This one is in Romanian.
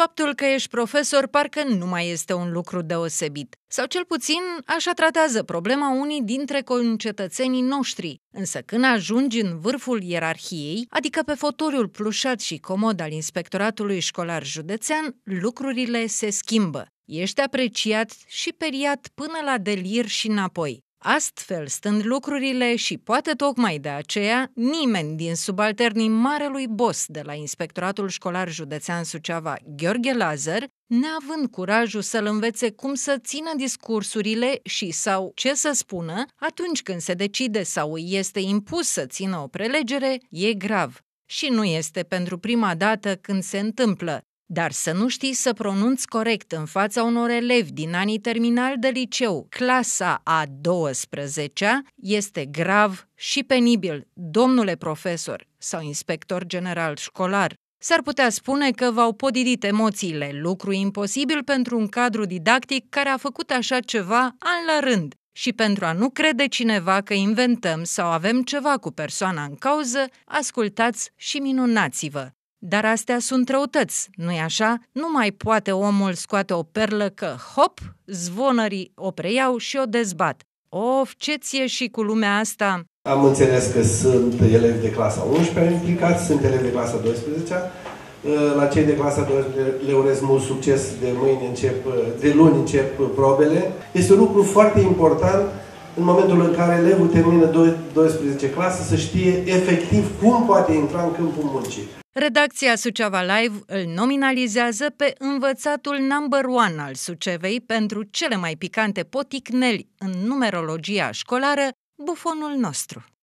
Faptul că ești profesor parcă nu mai este un lucru deosebit. Sau cel puțin așa tratează problema unii dintre concetățenii noștri. Însă când ajungi în vârful ierarhiei, adică pe fotoriul plușat și comod al Inspectoratului Școlar Județean, lucrurile se schimbă. Ești apreciat și periat până la delir și înapoi. Astfel stând lucrurile și poate tocmai de aceea, nimeni din subalternii marelui bos de la Inspectoratul Școlar Județean Suceava, Gheorghe Lazar, neavând curajul să-l învețe cum să țină discursurile și sau ce să spună atunci când se decide sau îi este impus să țină o prelegere, e grav. Și nu este pentru prima dată când se întâmplă. Dar să nu știi să pronunți corect în fața unor elevi din anii terminal de liceu, clasa a 12-a, este grav și penibil, domnule profesor sau inspector general școlar. S-ar putea spune că v-au podidit emoțiile, lucru imposibil pentru un cadru didactic care a făcut așa ceva an la rând. Și pentru a nu crede cineva că inventăm sau avem ceva cu persoana în cauză, ascultați și minunați-vă. Dar astea sunt răutăți, nu-i așa? Nu mai poate omul scoate o perlă că, hop, zvonării o preiau și o dezbat. Of, ce ție și cu lumea asta! Am înțeles că sunt elevi de clasa 11 implicați, sunt elevi de clasa 12 ă, la cei de clasa 12 le urez mult succes, de mâine încep, ă, de luni încep probele. Este un lucru foarte important în momentul în care elevul termină 12 clasă să știe efectiv cum poate intra în câmpul muncii. Redacția Suceava Live îl nominalizează pe învățatul number one al Sucevei pentru cele mai picante poticneli în numerologia școlară, bufonul nostru.